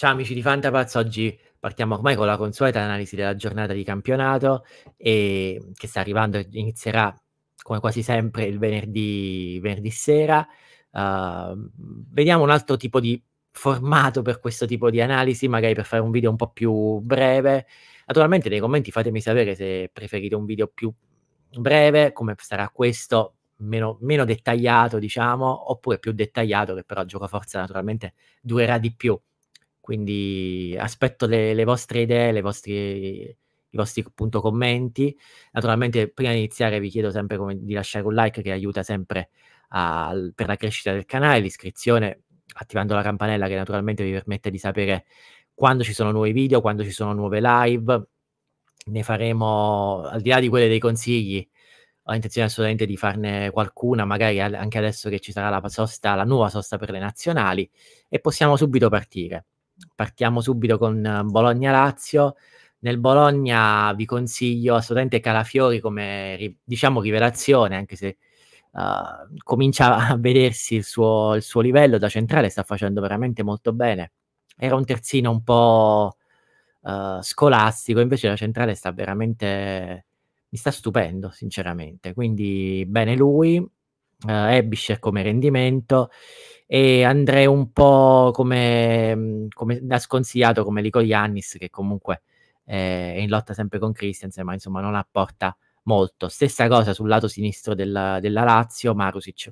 Ciao amici di Fantapaz, oggi partiamo ormai con la consueta analisi della giornata di campionato e, ehm, che sta arrivando, inizierà come quasi sempre il venerdì, venerdì sera. Uh, vediamo un altro tipo di formato per questo tipo di analisi, magari per fare un video un po' più breve. Naturalmente nei commenti fatemi sapere se preferite un video più breve, come sarà questo, Meno, meno, dettagliato, diciamo, oppure più dettagliato, che però gioco forza naturalmente durerà di più. Quindi aspetto le, le vostre idee, vostri, i vostri appunto, commenti. Naturalmente, prima di iniziare, vi chiedo sempre come, di lasciare un like che aiuta sempre a, per la crescita del canale, l'iscrizione, attivando la campanella che naturalmente vi permette di sapere quando ci sono nuovi video, quando ci sono nuove live. Ne faremo, al di là di quelle dei consigli, ho intenzione assolutamente di farne qualcuna, magari anche adesso che ci sarà la, sosta, la nuova sosta per le nazionali, e possiamo subito partire partiamo subito con eh, Bologna-Lazio. Nel Bologna vi consiglio assolutamente Calafiori come diciamo rivelazione, anche se uh, comincia a vedersi il suo, il suo, livello da centrale, sta facendo veramente molto bene. Era un terzino un po' uh, scolastico, invece la centrale sta veramente mi sta stupendo, sinceramente. Quindi bene lui, eh, Ebisher come rendimento e andrei un po' come, mm, come da sconsigliato come Lico Iannis che comunque eh, è in lotta sempre con Christian, ma insomma non apporta molto stessa cosa sul lato sinistro della, della Lazio Marusic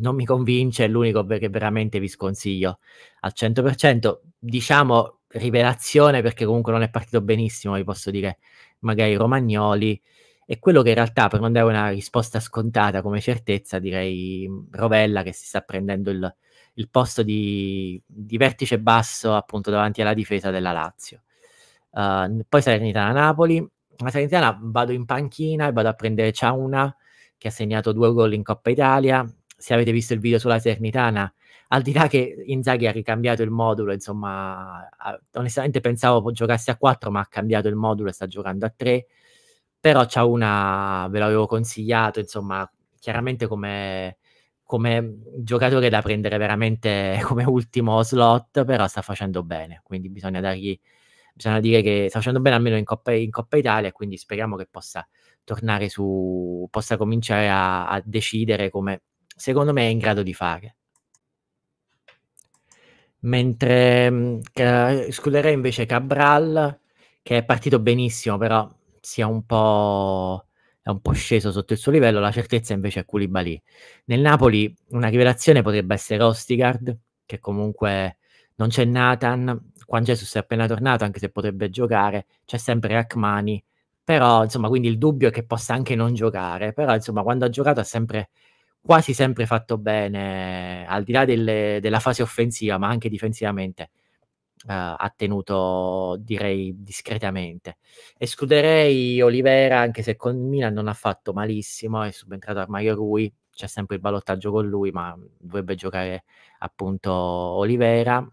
non mi convince è l'unico che veramente vi sconsiglio al 100% diciamo rivelazione perché comunque non è partito benissimo vi posso dire magari Romagnoli e quello che in realtà per non dare una risposta scontata come certezza direi mm, Rovella che si sta prendendo il, il posto di, di, vertice basso appunto davanti alla difesa della Lazio. Uh, poi Salernitana-Napoli, la Salernitana vado in panchina e vado a prendere Ciauna che ha segnato due gol in Coppa Italia, se avete visto il video sulla Salernitana al di là che Inzaghi ha ricambiato il modulo, insomma, onestamente pensavo giocasse a 4, ma ha cambiato il modulo e sta giocando a 3 però c'ha una, ve l'avevo consigliato, insomma, chiaramente come, come, giocatore da prendere veramente come ultimo slot, però sta facendo bene, quindi bisogna dargli, bisogna dire che sta facendo bene almeno in Coppa, in Coppa Italia, quindi speriamo che possa tornare su, possa cominciare a, a decidere come secondo me è in grado di fare. Mentre eh, mm, escluderei invece Cabral, che è partito benissimo, però sia un po', è un po' sceso sotto il suo livello, la certezza invece è Koulibaly. Nel Napoli una rivelazione potrebbe essere Ostigard, che comunque non c'è Nathan, Juan Jesus è appena tornato, anche se potrebbe giocare, c'è sempre Rachmani, però insomma, quindi il dubbio è che possa anche non giocare, però insomma, quando ha giocato ha sempre quasi sempre fatto bene, al di là delle, della fase offensiva, ma anche difensivamente ha eh, tenuto direi discretamente. Escluderei Olivera anche se con Milan non ha fatto malissimo, è subentrato ormai a lui, c'è sempre il ballottaggio con lui, ma dovrebbe giocare appunto Olivera,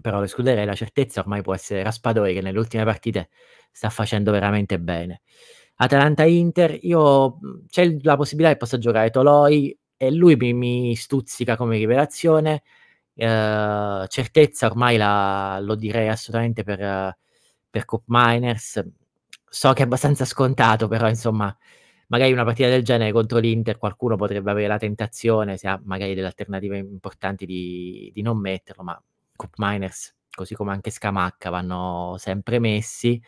però lo escluderei, la certezza ormai può essere Raspadori che nelle ultime partite sta facendo veramente bene. Atalanta-Inter, io c'è la possibilità che possa giocare Toloi e lui mi, mi stuzzica come rivelazione, eh, certezza ormai la, lo direi assolutamente per, per Cup Miners. So che è abbastanza scontato, però insomma, magari una partita del genere contro l'Inter qualcuno potrebbe avere la tentazione, se ha magari delle alternative importanti, di, di non metterlo, ma Cup Miners, così come anche Scamacca, vanno sempre messi.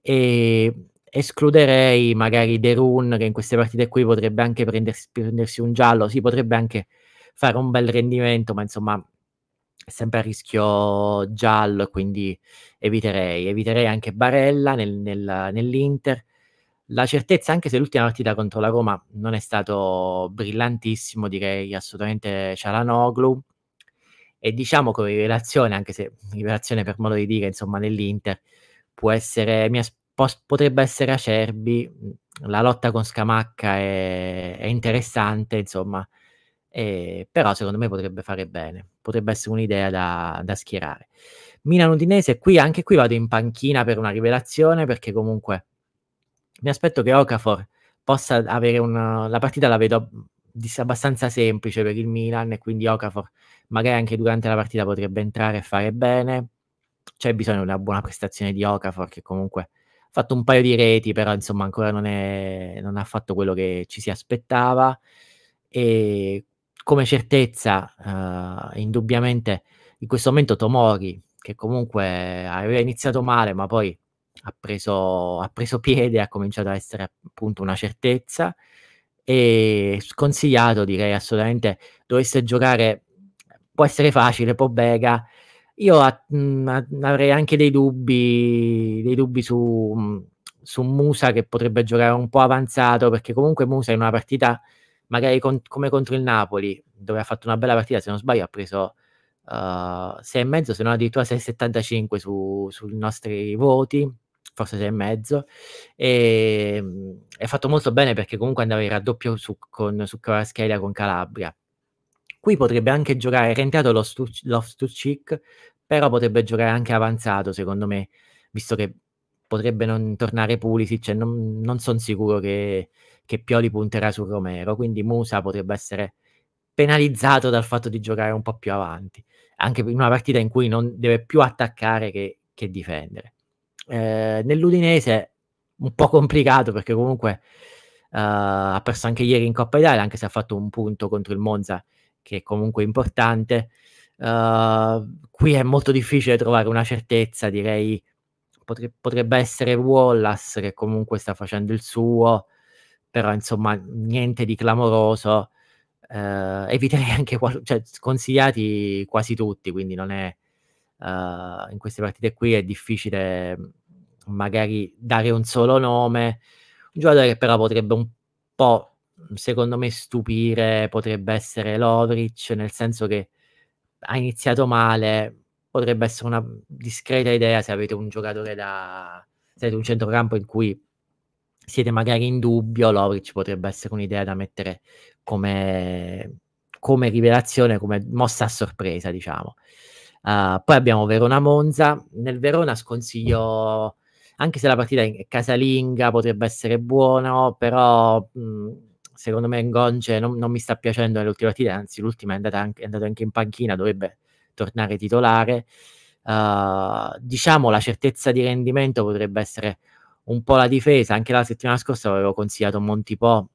E escluderei magari Derun, che in queste partite qui potrebbe anche prendersi, prendersi un giallo, si sì, potrebbe anche fare un bel rendimento, ma insomma sempre a rischio giallo, quindi eviterei. Eviterei anche Barella nel, nel, nell'Inter. La certezza, anche se l'ultima partita contro la Roma non è stato brillantissimo, direi assolutamente Cialanoglu. E diciamo come rivelazione, anche se rivelazione per modo di dire, insomma, nell'Inter, può essere, potrebbe essere Acerbi, la lotta con Scamacca è, è interessante, insomma, eh, però secondo me potrebbe fare bene, potrebbe essere un'idea da, da schierare. Milan udinese qui anche qui vado in panchina per una rivelazione perché comunque mi aspetto che Okafor possa avere una... la partita la vedo abbastanza semplice per il Milan e quindi Okafor magari anche durante la partita potrebbe entrare e fare bene. C'è bisogno di una buona prestazione di Okafor che comunque ha fatto un paio di reti, però insomma ancora non, è... non ha fatto quello che ci si aspettava. E ehm, come certezza, eh, indubbiamente, in questo momento Tomori, che comunque aveva iniziato male, ma poi ha preso, ha preso piede, ha cominciato a essere appunto una certezza, e sconsigliato direi assolutamente, dovesse giocare, può essere facile, può Vega, io a, mh, mm, avrei anche dei dubbi, dei dubbi su, mh, mm, su Musa che potrebbe giocare un po' avanzato, perché comunque Musa in una partita magari con, come contro il Napoli, dove ha fatto una bella partita, se non sbaglio ha preso uh, eh, 6,5, se non addirittura 6,75 su, sui nostri voti, forse 6,5, e ehm, è fatto molto bene perché comunque andava in raddoppio su, con, su Cavaschelia con Calabria. Qui potrebbe anche giocare, è rientrato lo, Stuc- lo però potrebbe giocare anche avanzato, secondo me, visto che potrebbe non tornare Pulisic, cioè non, non sono sicuro che che Pioli punterà su Romero, quindi Musa potrebbe essere penalizzato dal fatto di giocare un po' più avanti, anche in una partita in cui non deve più attaccare che, che difendere. Eh, nell'Udinese un po' complicato perché comunque eh, ha perso anche ieri in Coppa Italia, anche se ha fatto un punto contro il Monza che è comunque importante. Uh, qui è molto difficile trovare una certezza, direi potrebbe essere Wallace che comunque sta facendo il suo, però insomma niente di clamoroso. Eh, eviterei anche, cioè, sconsigliati quasi tutti, quindi non è, eh, in queste partite qui è difficile mm, magari dare un solo nome. Un giocatore che però potrebbe un po', secondo me, stupire, potrebbe essere Lovric, nel senso che ha iniziato male, potrebbe essere una discreta idea se avete un giocatore da... se avete un centrocampo in cui siete magari in dubbio, Lovric potrebbe essere un'idea da mettere come, come rivelazione, come mossa a sorpresa, diciamo. Uh, poi abbiamo Verona-Monza. Nel Verona sconsiglio, anche se la partita è casalinga, potrebbe essere buona, però... Mh, mm, secondo me Ngonge non, non mi sta piacendo nelle ultime partite, anzi l'ultima è, andata anche, è andato anche in panchina, dovrebbe tornare titolare. Uh, diciamo la certezza di rendimento potrebbe essere un po' la difesa. Anche la settimana scorsa avevo consigliato Monti Po,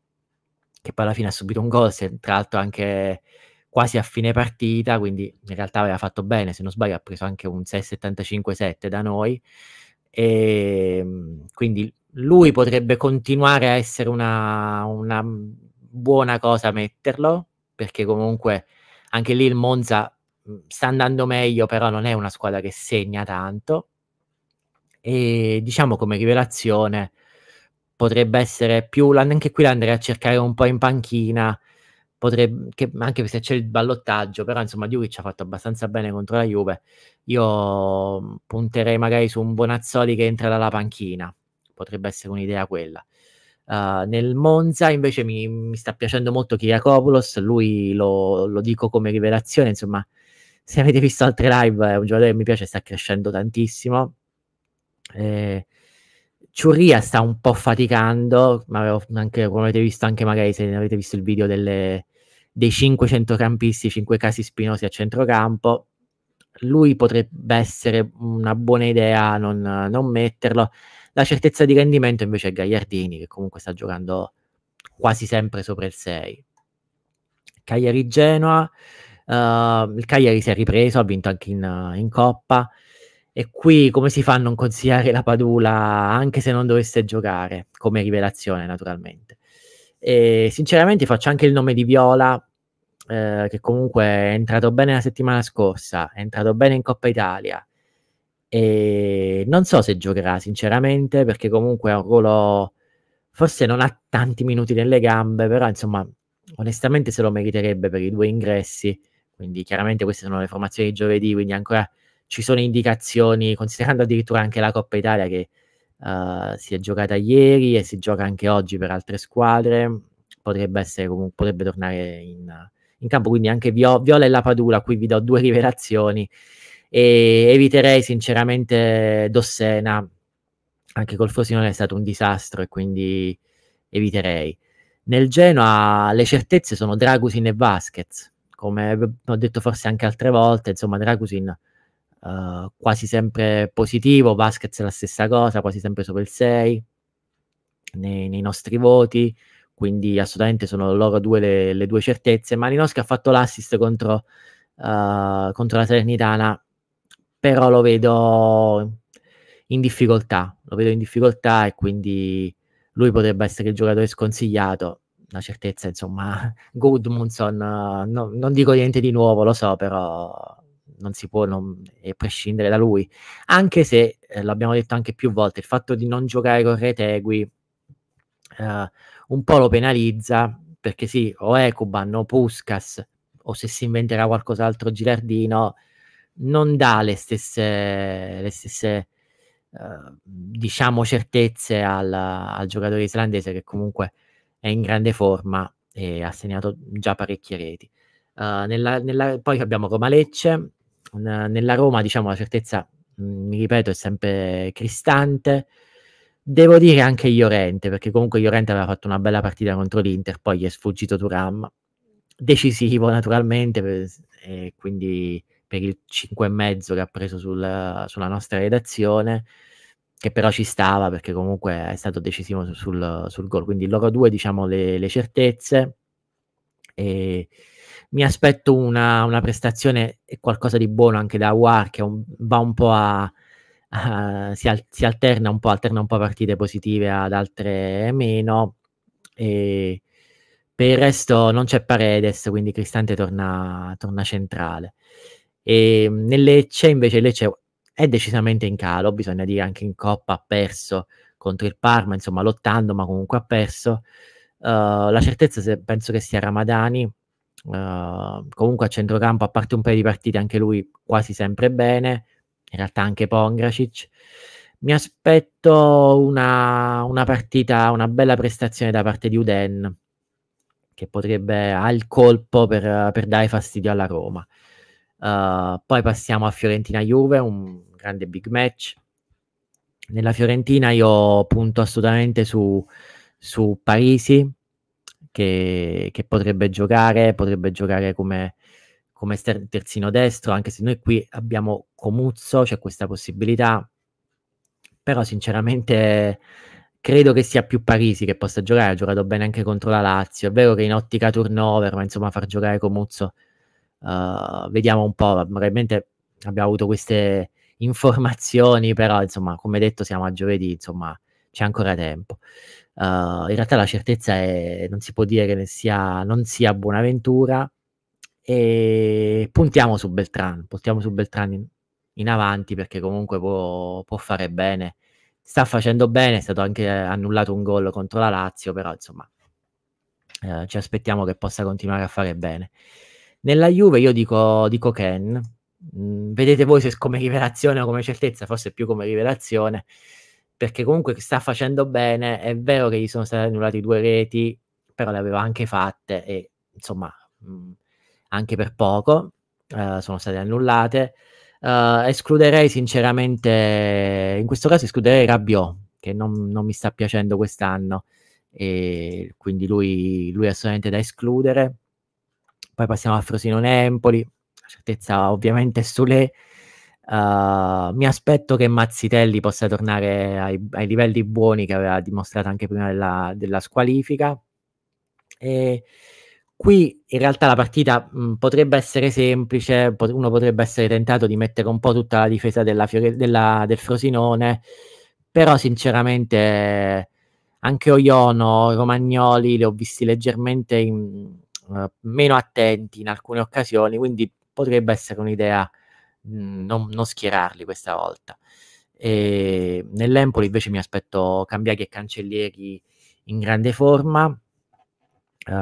che poi alla fine ha subito un gol, tra l'altro anche quasi a fine partita, quindi in realtà aveva fatto bene, se non sbaglio ha preso anche un 6 75 7 da noi. E, ehm, quindi lui potrebbe continuare a essere una, una buona cosa metterlo, perché comunque anche lì il Monza sta andando meglio, però non è una squadra che segna tanto e diciamo come rivelazione potrebbe essere più anche qui l'andrei a cercare un po' in panchina potrebbe, che, anche se c'è il ballottaggio però insomma Diuric ha fatto abbastanza bene contro la Juve io mm, punterei magari su un Bonazzoli che entra dalla panchina potrebbe essere un'idea quella Uh, nel Monza invece mi, mi, sta piacendo molto Kiriakopoulos, lui lo, lo, dico come rivelazione, insomma, se avete visto altre live è un giocatore che mi piace, sta crescendo tantissimo, eh, Ciuria sta un po' faticando, ma anche, come avete visto anche magari se avete visto il video delle, dei 5 centrocampisti, 5 casi spinosi a centrocampo, lui potrebbe essere una buona idea non, non metterlo. La certezza di rendimento invece è Gagliardini, che comunque sta giocando quasi sempre sopra il 6. Cagliari-Genoa, uh, il Cagliari si è ripreso, ha vinto anche in, in Coppa, e qui come si fa a non consigliare la Padula anche se non dovesse giocare, come rivelazione naturalmente. E sinceramente faccio anche il nome di Viola, eh, che comunque è entrato bene la settimana scorsa, è entrato bene in Coppa Italia. E non so se giocherà sinceramente, perché comunque ha un ruolo, forse non ha tanti minuti nelle gambe, però insomma onestamente se lo meriterebbe per i due ingressi. Quindi chiaramente queste sono le formazioni di giovedì, quindi ancora ci sono indicazioni, considerando addirittura anche la Coppa Italia che uh, si è giocata ieri e si gioca anche oggi per altre squadre, potrebbe, essere, potrebbe tornare in, in, campo. Quindi anche Vio, Viola e la Padula, qui vi do due rivelazioni e eviterei sinceramente Dossena, anche col Frosinone è stato un disastro e quindi eviterei. Nel Genoa le certezze sono Dragusin e Vasquez, come ho detto forse anche altre volte, insomma Dragusin uh, quasi sempre positivo, Vasquez è la stessa cosa, quasi sempre sopra il 6 nei, nei nostri voti, quindi assolutamente sono loro due le, le due certezze. Malinowski ha fatto l'assist contro, uh, contro la Salernitana, però lo vedo in difficoltà, lo vedo in difficoltà e quindi lui potrebbe essere il giocatore sconsigliato. La certezza, insomma, Goodmunson, eh, no, non dico niente di nuovo, lo so, però non si può non, eh, prescindere da lui. Anche se, eh, l'abbiamo detto anche più volte, il fatto di non giocare con Retegui eh, un po' lo penalizza, perché sì, o Ecuban o Puskas, o se si inventerà qualcos'altro Girardino, non dà le stesse, le stesse eh, diciamo, certezze al, al giocatore islandese che comunque è in grande forma e ha segnato già parecchie reti. Uh, nella, nella, poi abbiamo Roma Lecce, nella Roma, diciamo, la certezza, mm, mi ripeto, è sempre cristante. Devo dire anche Iorente, perché comunque Iorente aveva fatto una bella partita contro l'Inter, poi gli è sfuggito Turam, decisivo naturalmente, per, eh, quindi per il 5,5 che ha preso sul, sulla nostra redazione, che però ci stava perché comunque è stato decisivo sul, sul gol. Quindi loro due, diciamo, le, le certezze. E mi aspetto una, una prestazione e qualcosa di buono anche da War che un, va un po' a, a si, al, si, alterna un po', alterna un po' partite positive ad altre meno. E per il resto non c'è Paredes, quindi Cristante torna, torna centrale. E Lecce invece Lecce è decisamente in calo, bisogna dire anche in Coppa ha perso contro il Parma, insomma lottando ma comunque ha perso. Uh, la certezza se, penso che sia Ramadani Uh, comunque a centrocampo, a parte un paio di partite, anche lui quasi sempre bene, in realtà anche Pongracic. Mi aspetto una, una partita, una bella prestazione da parte di Uden, che potrebbe al colpo per, per dare fastidio alla Roma. Uh, poi passiamo a Fiorentina-Juve, un grande big match. Nella Fiorentina io punto assolutamente su, su Parisi, che, che potrebbe giocare, potrebbe giocare come, come terzino destro, anche se noi qui abbiamo Comuzzo, c'è questa possibilità, però sinceramente credo che sia più Parisi che possa giocare, ha giocato bene anche contro la Lazio, è vero che in ottica turnover, ma insomma far giocare Comuzzo, uh, eh, vediamo un po', probabilmente abbiamo avuto queste informazioni, però insomma come detto siamo a giovedì, insomma c'è ancora tempo. Uh, in realtà la certezza è, non si può dire che ne sia, non sia Buonaventura e puntiamo su Beltran, puntiamo su Beltran in, in avanti perché comunque può, può, fare bene, sta facendo bene, è stato anche annullato un gol contro la Lazio, però insomma uh, ci aspettiamo che possa continuare a fare bene. Nella Juve io dico, dico Ken, mm, vedete voi se come rivelazione o come certezza, forse più come rivelazione perché comunque sta facendo bene, è vero che gli sono state annullate due reti, però le aveva anche fatte e insomma mh, mm, anche per poco uh, sono state annullate. Uh, escluderei sinceramente, in questo caso escluderei Rabiot, che non, non mi sta piacendo quest'anno, e quindi lui, lui, è assolutamente da escludere. Poi passiamo a Frosino Empoli, certezza ovviamente è Sule, Uh, mi aspetto che Mazzitelli possa tornare ai, ai, livelli buoni che aveva dimostrato anche prima della, della squalifica. E qui in realtà la partita mh, potrebbe essere semplice, pot- uno potrebbe essere tentato di mettere un po' tutta la difesa della Fiore- della, del Frosinone, però sinceramente anche Oiono, Romagnoli li ho visti leggermente in, uh, meno attenti in alcune occasioni, quindi potrebbe essere un'idea non, non schierarli questa volta. E ehm, nell'Empoli invece mi aspetto Cambiaghi e Cancellieri in grande forma. Uh,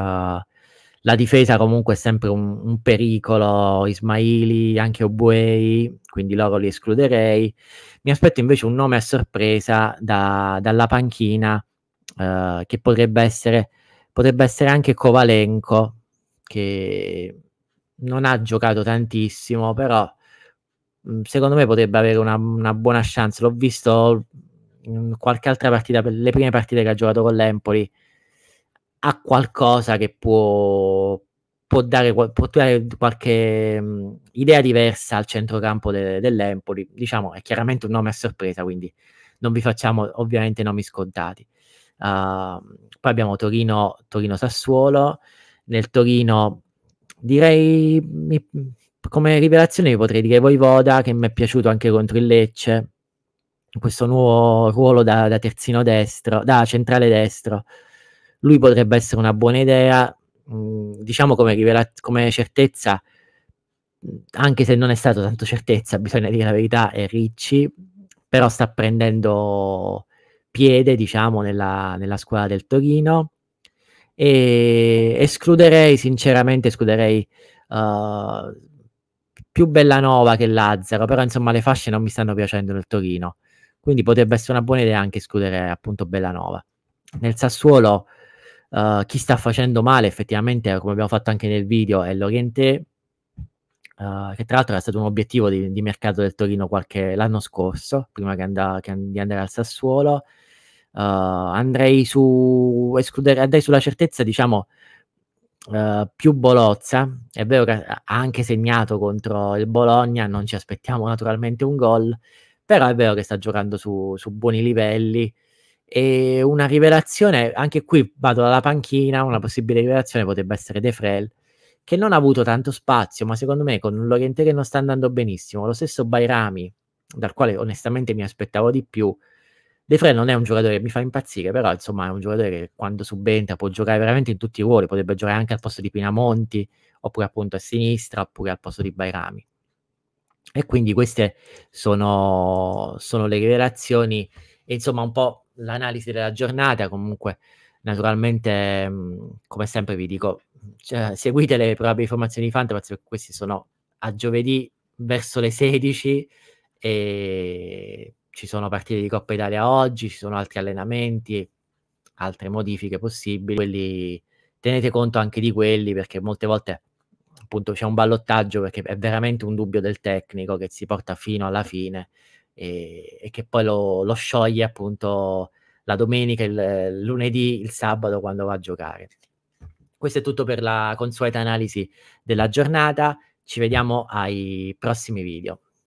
la difesa comunque è sempre un, un pericolo, Ismaili, anche Obuei, quindi loro li escluderei. Mi aspetto invece un nome a sorpresa da, dalla panchina uh, che potrebbe essere, potrebbe essere anche Kovalenko, che non ha giocato tantissimo, però Mm, secondo me potrebbe avere una, una buona chance. L'ho visto in qualche altra partita, per le prime partite che ha giocato con l'Empoli, ha qualcosa che può, può, dare, può dare, qualche mm, idea diversa al centrocampo de, dell'Empoli. Diciamo, è chiaramente un nome a sorpresa, quindi non vi facciamo ovviamente nomi scontati. Uh, poi abbiamo Torino, Torino-Sassuolo. Nel Torino direi come rivelazione io potrei dire Voivoda che mi è piaciuto anche contro il Lecce questo nuovo ruolo da, da terzino destro da centrale destro lui potrebbe essere una buona idea mm, diciamo come, rivela- come certezza mm, anche se non è stato tanto certezza bisogna dire la verità è Ricci però sta prendendo piede diciamo nella, nella squadra del Torino e escluderei sinceramente escluderei uh, più Bellanova che Lazzaro, però insomma le fasce non mi stanno piacendo nel Torino, quindi potrebbe essere una buona idea anche escludere appunto Bellanova. Nel Sassuolo uh, chi sta facendo male effettivamente, come abbiamo fatto anche nel video, è l'Oriente, uh, che tra l'altro era stato un obiettivo di, di mercato del Torino qualche, l'anno scorso, prima che andà, che, di andare al Sassuolo. Uh, andrei, su, escluder- andrei sulla certezza, diciamo, eh, più Bolozza. È vero che ha anche segnato contro il Bologna, non ci aspettiamo naturalmente un gol, però è vero che sta giocando su, su buoni livelli. E una rivelazione, anche qui vado dalla panchina, una possibile rivelazione potrebbe essere De Frel, che non ha avuto tanto spazio, ma secondo me con un Lorente che non sta andando benissimo, lo stesso Bairami, dal quale onestamente mi aspettavo di più, De Frey non è un giocatore che mi fa impazzire, però insomma è un giocatore che quando subentra può giocare veramente in tutti i ruoli, potrebbe giocare anche al posto di Pinamonti, oppure appunto a sinistra, oppure al posto di Bairami. E quindi queste sono, sono le rivelazioni, e insomma un po' l'analisi della giornata, comunque naturalmente mm, come sempre vi dico, cioè, seguite le probabili formazioni di Fantasy perché questi sono a giovedì verso le 16 e ci sono partite di Coppa Italia oggi, ci sono altri allenamenti, altre modifiche possibili, quelli, tenete conto anche di quelli perché molte volte appunto c'è un ballottaggio perché è veramente un dubbio del tecnico che si porta fino alla fine e, e che poi lo, lo, scioglie appunto la domenica, il lunedì, il sabato quando va a giocare. Questo è tutto per la consueta analisi della giornata, ci vediamo ai prossimi video.